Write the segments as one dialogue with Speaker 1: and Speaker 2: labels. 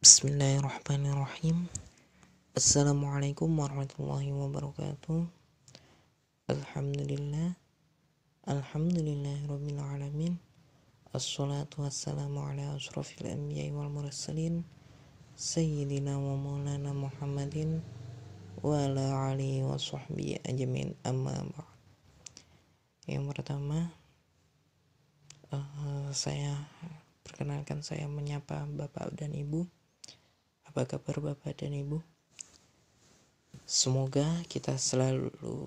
Speaker 1: Bismillahirrahmanirrahim Assalamualaikum warahmatullahi wabarakatuh Alhamdulillah Alhamdulillah. Alhamdulillahirrabbilalamin Assalatu wassalamu ala asrafil anbiya wal mursalin Sayyidina wa maulana Muhammadin Wa ala alihi wa sahbihi ajamin amma ba'd Yang pertama uh, Saya perkenalkan saya menyapa Bapak dan Ibu apa kabar Bapak dan Ibu? Semoga kita selalu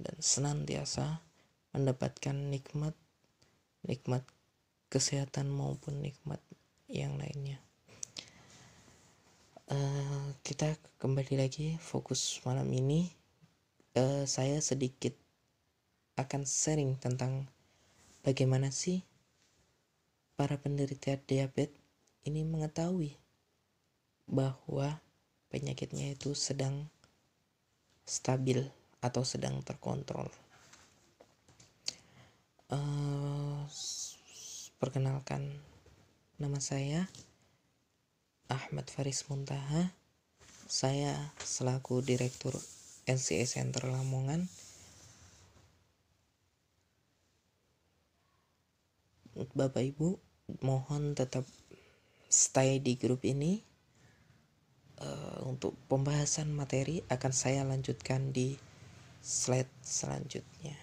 Speaker 1: dan senantiasa mendapatkan nikmat nikmat kesehatan maupun nikmat yang lainnya. Uh, kita kembali lagi fokus malam ini uh, saya sedikit akan sharing tentang bagaimana sih para penderita diabetes ini mengetahui bahwa penyakitnya itu sedang stabil atau sedang terkontrol. Uh, perkenalkan nama saya Ahmad Faris Muntaha. Saya selaku direktur ncs Center Lamongan. Bapak Ibu, mohon tetap stay di grup ini Eh, untuk pembahasan materi akan saya lanjutkan di slide selanjutnya.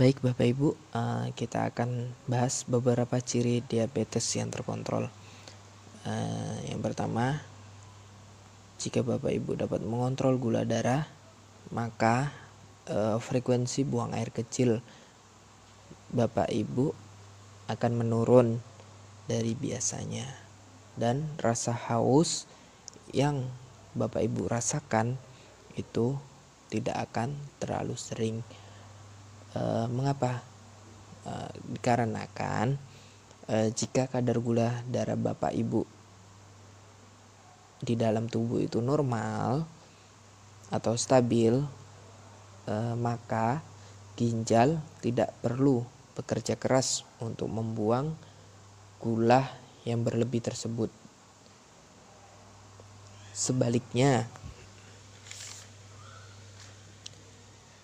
Speaker 1: Baik Bapak Ibu, uh, kita akan bahas beberapa ciri diabetes yang terkontrol. Uh, yang pertama, jika Bapak Ibu dapat mengontrol gula darah, maka uh, frekuensi buang air kecil Bapak Ibu akan menurun dari biasanya dan rasa haus yang Bapak Ibu rasakan itu tidak akan terlalu sering. E, mengapa? E, dikarenakan e, jika kadar gula darah Bapak Ibu di dalam tubuh itu normal atau stabil, e, maka ginjal tidak perlu bekerja keras untuk membuang gula yang berlebih tersebut. Sebaliknya,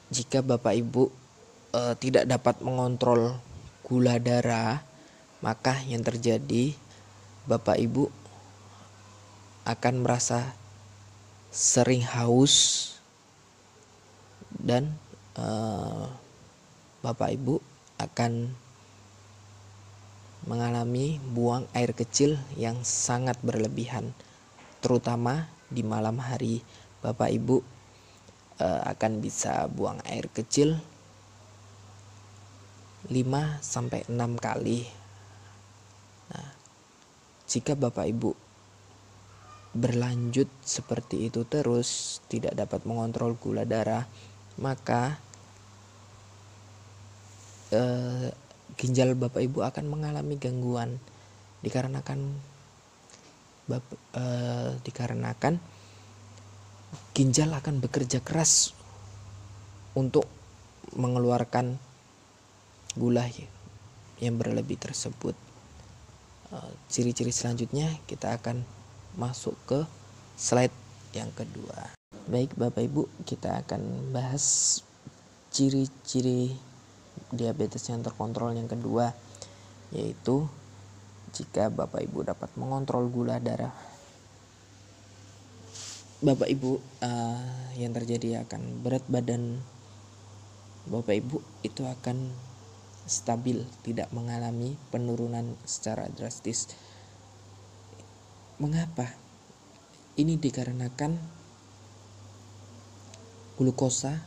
Speaker 1: jika Bapak Ibu e, tidak dapat mengontrol gula darah, maka yang terjadi Bapak Ibu akan merasa sering haus dan e, Bapak Ibu akan mengalami buang air kecil yang sangat berlebihan terutama di malam hari Bapak Ibu e, akan bisa buang air kecil 5 sampai 6 kali. Nah, jika Bapak Ibu berlanjut seperti itu terus tidak dapat mengontrol gula darah, maka e, ginjal Bapak Ibu akan mengalami gangguan dikarenakan sebab e, dikarenakan ginjal akan bekerja keras untuk mengeluarkan gula ya, yang berlebih tersebut. Eh, ciri-ciri selanjutnya kita akan masuk ke slide yang kedua. Baik Bapak Ibu, kita akan bahas ciri-ciri diabetes yang terkontrol yang kedua yaitu jika Bapak Ibu dapat mengontrol gula darah Bapak Ibu uh, yang terjadi akan berat badan Bapak Ibu itu akan stabil, tidak mengalami penurunan secara drastis. Mengapa? Ini dikarenakan glukosa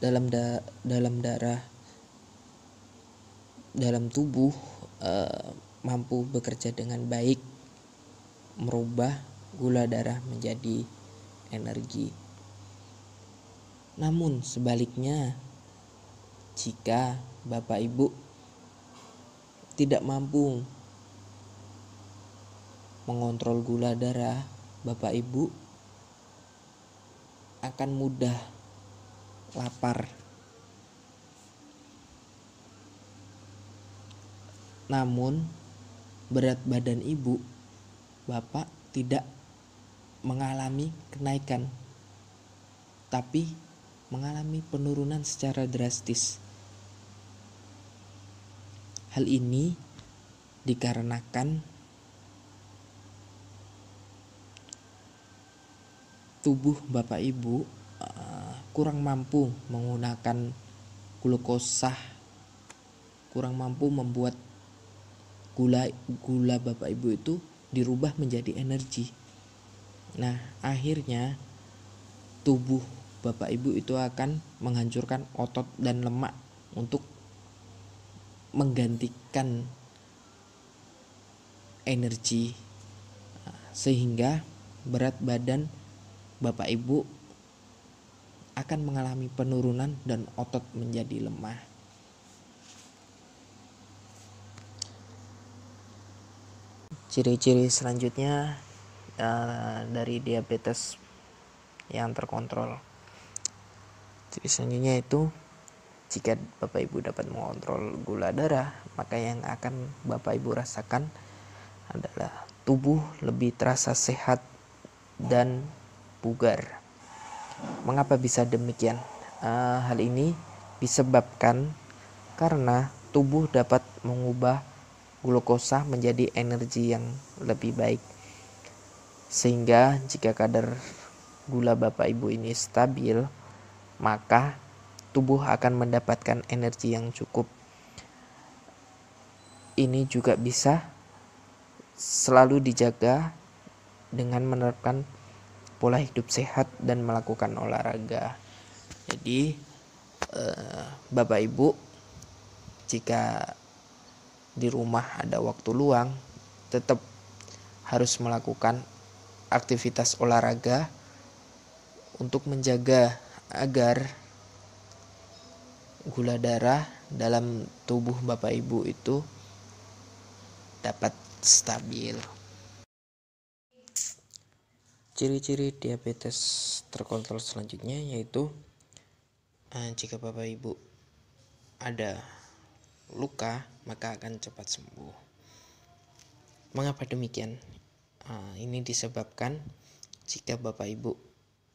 Speaker 1: dalam da dalam darah dalam tubuh uh, mampu bekerja dengan baik merubah gula darah menjadi energi. Namun sebaliknya, jika Bapak Ibu tidak mampu mengontrol gula darah, Bapak Ibu akan mudah lapar. Namun, berat badan ibu, bapak tidak mengalami kenaikan, tapi mengalami penurunan secara drastis. Hal ini dikarenakan tubuh bapak ibu uh, kurang mampu menggunakan glukosa kurang mampu membuat gula gula bapak ibu itu dirubah menjadi energi nah akhirnya tubuh bapak ibu itu akan menghancurkan otot dan lemak untuk menggantikan energi sehingga berat badan bapak ibu akan mengalami penurunan dan otot menjadi lemah ciri-ciri selanjutnya uh, dari diabetes yang terkontrol ciri selanjutnya itu jika bapak ibu dapat mengontrol gula darah maka yang akan bapak ibu rasakan adalah tubuh lebih terasa sehat dan bugar mengapa bisa demikian uh, hal ini disebabkan karena tubuh dapat mengubah glukosa menjadi energi yang lebih baik. Sehingga jika kadar gula Bapak Ibu ini stabil, maka tubuh akan mendapatkan energi yang cukup. Ini juga bisa selalu dijaga dengan menerapkan pola hidup sehat dan melakukan olahraga. Jadi, eh, Bapak Ibu, jika di rumah ada waktu luang, tetap harus melakukan aktivitas olahraga untuk menjaga agar gula darah dalam tubuh Bapak Ibu itu dapat stabil. Ciri-ciri diabetes terkontrol selanjutnya yaitu eh, jika Bapak Ibu ada luka, maka akan cepat sembuh. Mengapa demikian? Uh, ini disebabkan jika Bapak Ibu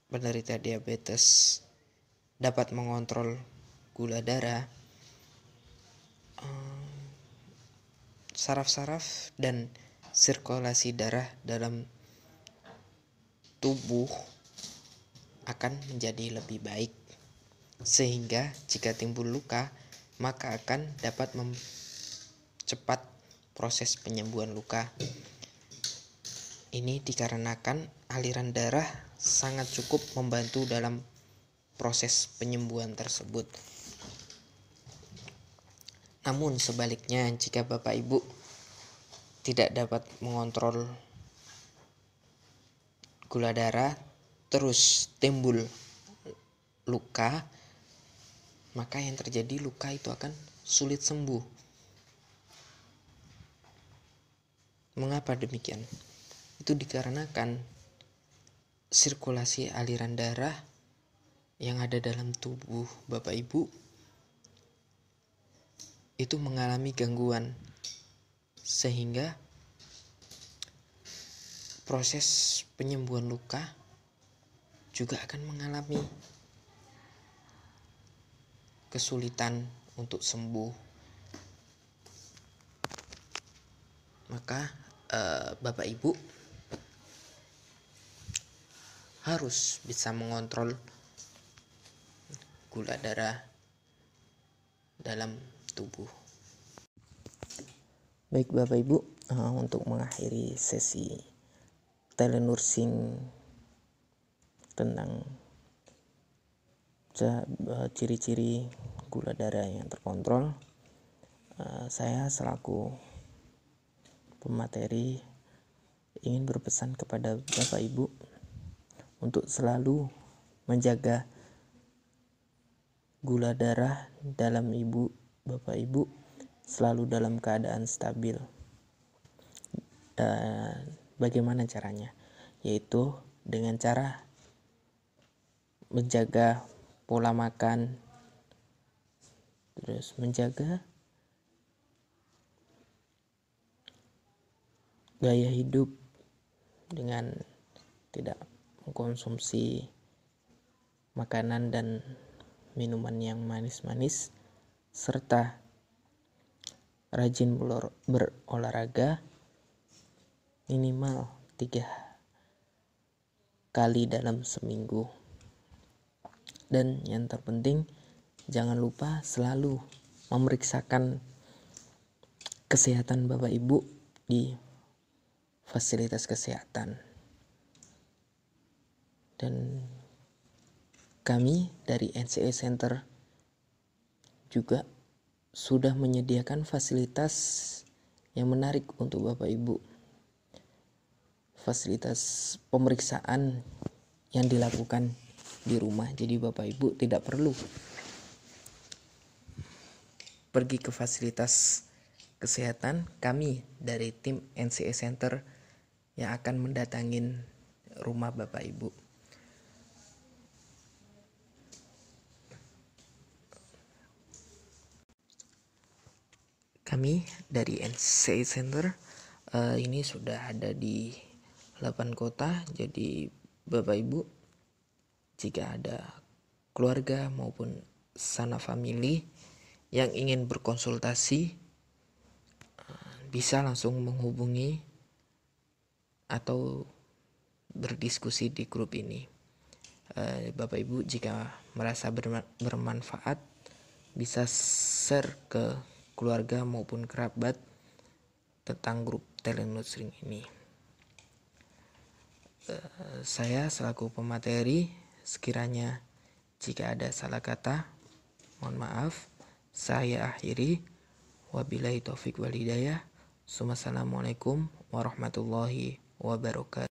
Speaker 1: penderita diabetes dapat mengontrol gula darah, ah, saraf-saraf uh, dan sirkulasi darah dalam tubuh akan menjadi lebih baik, sehingga jika timbul luka, maka akan dapat mempercepat proses penyembuhan luka. Ini dikarenakan aliran darah sangat cukup membantu dalam proses penyembuhan tersebut. Namun sebaliknya jika Bapak Ibu tidak dapat mengontrol gula darah terus timbul luka maka yang terjadi luka itu akan sulit sembuh. Mengapa demikian? Itu dikarenakan sirkulasi aliran darah yang ada dalam tubuh Bapak Ibu itu mengalami gangguan sehingga proses penyembuhan luka juga akan mengalami kesulitan untuk sembuh maka uh, Bapak Ibu harus bisa mengontrol gula darah dalam tubuh. Baik Bapak Ibu, eh, untuk mengakhiri sesi telenursing tentang Eh, ciri-ciri gula darah yang terkontrol eh, saya selaku pemateri ingin berpesan kepada Bapak Ibu untuk selalu menjaga gula darah dalam ibu Bapak Ibu selalu dalam keadaan stabil dan bagaimana caranya yaitu dengan cara menjaga pola makan terus menjaga gaya hidup dengan tidak mengkonsumsi makanan dan minuman yang manis-manis serta rajin berolahraga minimal tiga kali dalam seminggu dan yang terpenting jangan lupa selalu memeriksakan kesehatan Bapak Ibu di fasilitas kesehatan. Dan kami dari NCE Center juga sudah menyediakan fasilitas yang menarik untuk Bapak Ibu. Fasilitas pemeriksaan yang dilakukan di rumah jadi bapak ibu tidak perlu pergi ke fasilitas kesehatan kami dari tim NCE Center yang akan mendatangin rumah bapak ibu kami dari NCE Center uh, ini sudah ada di 8 kota jadi Bapak Ibu jika ada keluarga maupun sana family yang ingin berkonsultasi eh, bisa langsung menghubungi atau berdiskusi di grup ini. Eh, Bapak Ibu jika merasa bermanfaat bisa share ke keluarga maupun kerabat tentang grup talent ini. Eh, saya selaku pemateri Sekiranya jika ada salah kata, mohon maaf. Saya akhiri. Wabillahi taufik wal Assalamualaikum warahmatullahi wabarakatuh.